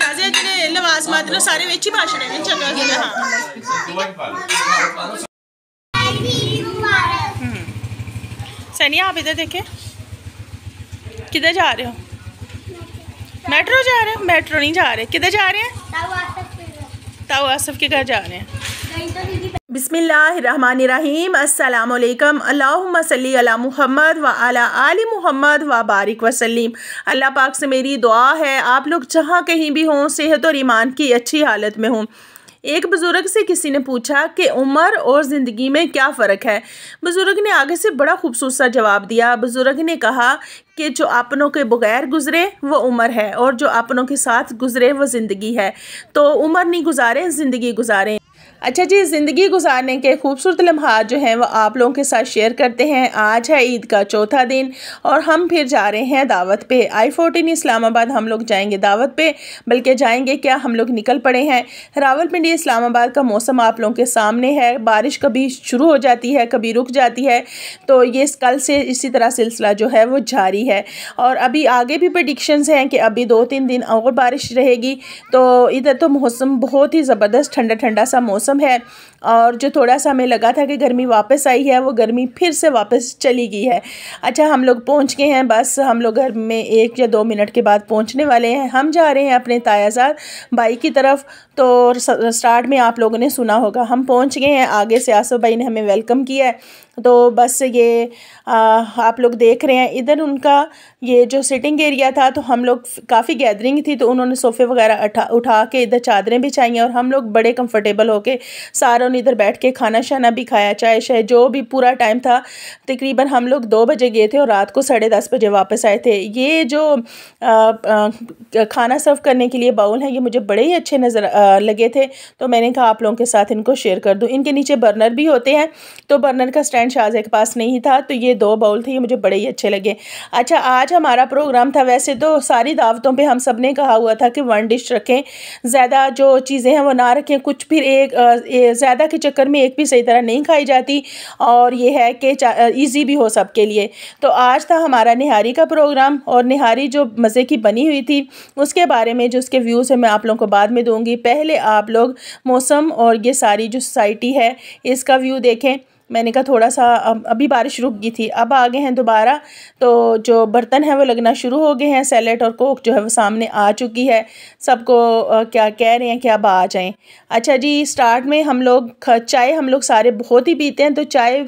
ಶಾಜೆ ಎಲ್ಲ ವಾಸ್ ಮಾತ್ರ ಸಾರಿ ವೆಚ್ಚಿ ಭಾಷಣ ಚೆನ್ನಾಗಿದೆ सनिया आप इधर देखे किधर जा रहे हो मेट्रो जा रहे हो मेट्रो नहीं जा रहे किधर जा रहे हैं ताऊ आसफ के घर जा रहे हैं बिसमीम अल्लाम अला मुहम्मद व अला आल मुहम्मद व बारिक वसलीम अल्लाह पाक से मेरी दुआ है आप लोग जहाँ कहीं भी हों सेहत और ईमान की अच्छी हालत में हों एक बुज़ुर्ग से किसी ने पूछा कि उम्र और ज़िंदगी में क्या फ़र्क है बुज़ुर्ग ने आगे से बड़ा खूबसूरत सा जवाब दिया बुज़ुर्ग ने कहा कि जो अपनों के बगैर गुजरे वो उम्र है और जो अपनों के साथ गुजरे वो ज़िंदगी है तो उम्र नहीं गुजारें ज़िंदगी गुजारें अच्छा जी ज़िंदगी गुजारने के खूबसूरत लम्हा जो हैं वो आप लोगों के साथ शेयर करते हैं आज है ईद का चौथा दिन और हम फिर जा रहे हैं दावत पे आई फोर्टीन इस्लामाबाद हम लोग जाएंगे दावत पे बल्कि जाएंगे क्या हम लोग निकल पड़े हैं रावलपिंडी इस्लामाबाद का मौसम आप लोगों के सामने है बारिश कभी शुरू हो जाती है कभी रुक जाती है तो ये कल से इसी तरह सिलसिला जो है वो जारी है और अभी आगे भी प्रडिक्शंस हैं कि अभी दो तीन दिन और बारिश रहेगी तो इधर तो मौसम बहुत ही ज़बरदस्त ठंडा ठंडा सा मौसम मौसम है और जो थोड़ा सा हमें लगा था कि गर्मी वापस आई है वो गर्मी फिर से वापस चली गई है अच्छा हम लोग पहुंच गए हैं बस हम लोग घर में एक या दो मिनट के बाद पहुंचने वाले हैं हम जा रहे हैं अपने तायाजार बाइक की तरफ तो स्टार्ट में आप लोगों ने सुना होगा हम पहुंच गए हैं आगे से आसो भाई ने हमें वेलकम किया है तो बस ये आ, आप लोग देख रहे हैं इधर उनका ये जो सिटिंग एरिया था तो हम लोग काफ़ी गैदरिंग थी तो उन्होंने सोफ़े वगैरह उठा उठा के इधर चादरें बिछाई और हम लोग बड़े कंफर्टेबल होके सारों ने इधर बैठ के खाना शाना भी खाया चाय शाय जो भी पूरा टाइम था तकरीबन हम लोग दो बजे गए थे और रात को साढ़े दस बजे वापस आए थे ये जो आ, आ, खाना सर्व करने के लिए बाउल हैं ये मुझे बड़े ही अच्छे नज़र लगे थे तो मैंने कहा आप लोगों के साथ इनको शेयर कर दूँ इनके नीचे बर्नर भी होते हैं तो बर्नर का स्टैंड नारायण शाहजह के पास नहीं था तो ये दो बाउल थे ये मुझे बड़े ही अच्छे लगे अच्छा आज हमारा प्रोग्राम था वैसे तो सारी दावतों पे हम सब ने कहा हुआ था कि वन डिश रखें ज़्यादा जो चीज़ें हैं वो ना रखें कुछ फिर एक ज़्यादा के चक्कर में एक भी सही तरह नहीं खाई जाती और ये है कि ईजी भी हो सबके लिए तो आज था हमारा निहारी का प्रोग्राम और निहारी जो मज़े की बनी हुई थी उसके बारे में जो उसके व्यूज़ हैं मैं आप लोगों को बाद में दूँगी पहले आप लोग मौसम और ये सारी जो सोसाइटी है इसका व्यू देखें मैंने कहा थोड़ा सा अभी बारिश रुक गई थी अब आ गए हैं दोबारा तो जो बर्तन है वो लगना शुरू हो गए हैं सैलेट और कोक जो है वो सामने आ चुकी है सबको क्या कह रहे हैं कि अब आ जाएं अच्छा जी स्टार्ट में हम लोग चाय हम लोग सारे बहुत ही पीते हैं तो चाय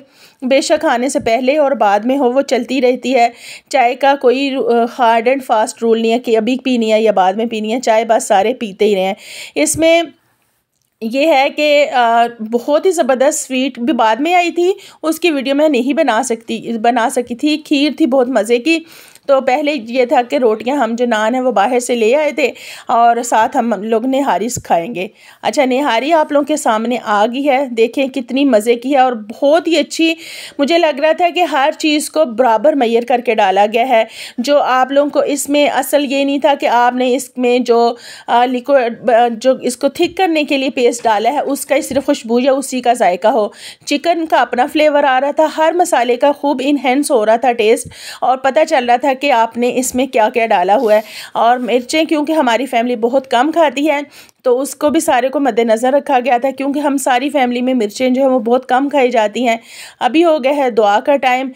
बेशक खाने से पहले और बाद में हो वो चलती रहती है चाय का कोई हार्ड एंड फास्ट रूल नहीं है कि अभी पीनी है या बाद में पीनी है चाय बस सारे पीते ही रहें इसमें ये है कि बहुत ही ज़बरदस्त स्वीट भी बाद में आई थी उसकी वीडियो मैं नहीं बना सकती बना सकी थी खीर थी बहुत मज़े की तो पहले ये था कि रोटियां हम जो नान है वो बाहर से ले आए थे और साथ हम लोग नहारी खाएंगे अच्छा नारी आप लोगों के सामने आ गई है देखें कितनी मज़े की है और बहुत ही अच्छी मुझे लग रहा था कि हर चीज़ को बराबर मैयर करके डाला गया है जो आप लोगों को इसमें असल ये नहीं था कि आपने इसमें जो लिक्विड जो इसको थिक करने के लिए पेस्ट डाला है उसका ही सिर्फ खुशबू या उसी का जायका हो चिकन का अपना फ्लेवर आ रहा था हर मसाले का खूब इनहेंस हो रहा था टेस्ट और पता चल रहा था करके आपने इसमें क्या क्या डाला हुआ है और मिर्चें क्योंकि हमारी फैमिली बहुत कम खाती है तो उसको भी सारे को मद्देनज़र रखा गया था क्योंकि हम सारी फैमिली में मिर्चें जो है वो बहुत कम खाई जाती हैं अभी हो गया है दुआ का टाइम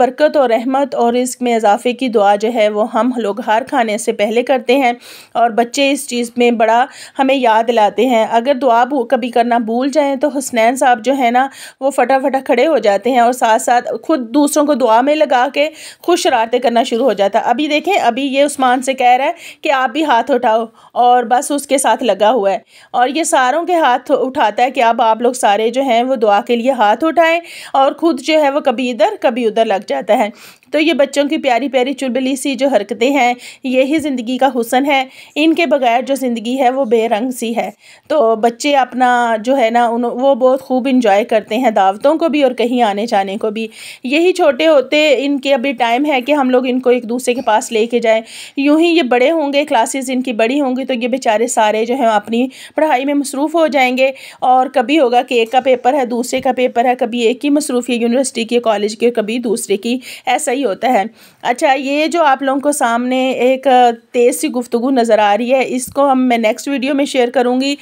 बरकत और रहमत और इसमें इजाफे की दुआ जो है वो हम लोग हार खाने से पहले करते हैं और बच्चे इस चीज़ में बड़ा हमें याद लाते हैं अगर दुआ कभी करना भूल जाएँ तो हुसनैन साहब जो है ना वो फटाफटा खड़े हो जाते हैं और साथ साथ खुद दूसरों को दुआ में लगा के खुश शरारतें करना शुरू हो जाता है अभी देखें अभी ये उस्मान से कह रहा है कि आप भी हाथ उठाओ और बस उसके साथ लगा हुआ है और ये सारों के हाथ उठाता है कि अब आप लोग सारे जो हैं वो दुआ के लिए हाथ उठाएं और ख़ुद जो है वो कभी इधर कभी उधर लग जाता है तो ये बच्चों की प्यारी प्यारी चुलबुली सी जो हरकतें हैं यही ज़िंदगी का हुसन है इनके बगैर जो ज़िंदगी है वो बेरंग सी है तो बच्चे अपना जो है ना उन वो बहुत खूब इंजॉय करते हैं दावतों को भी और कहीं आने जाने को भी यही छोटे होते इनके अभी टाइम है कि हम लोग इनको एक दूसरे के पास ले के जाएँ यूँ ही ये बड़े होंगे क्लासेस इनकी बड़ी होंगी तो ये बेचारे सारे जो हैं अपनी पढ़ाई में मसरूफ़ हो जाएंगे और कभी होगा कि एक का पेपर है दूसरे का पेपर है कभी एक ही मसरूफ़ी यूनिवर्सिटी की कॉलेज की कभी दूसरे की ऐसा ही ही होता है अच्छा ये जो आप लोगों को सामने एक तेज़ सी गुफ्तु नज़र आ रही है इसको हम मैं नेक्स्ट वीडियो में शेयर करूँगी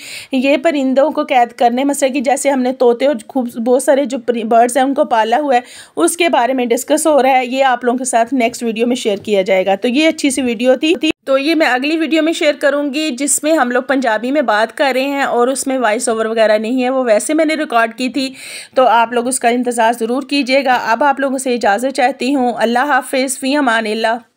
ये परिंदों को कैद करने मसल कि जैसे हमने तोते और खूब बहुत सारे जो बर्ड्स हैं उनको पाला हुआ है उसके बारे में डिस्कस हो रहा है ये आप लोगों के साथ नेक्स्ट वीडियो में शेयर किया जाएगा तो ये अच्छी सी वीडियो थी तो ये मैं अगली वीडियो में शेयर करूँगी जिसमें हम लोग पंजाबी में बात कर रहे हैं और उसमें वॉइस ओवर वगैरह नहीं है वो वैसे मैंने रिकॉर्ड की थी तो आप लोग उसका इंतज़ार ज़रूर कीजिएगा अब आप लोगों से इजाज़त चाहती हूँ अल्लाह हाफिज़ फ़ी अमान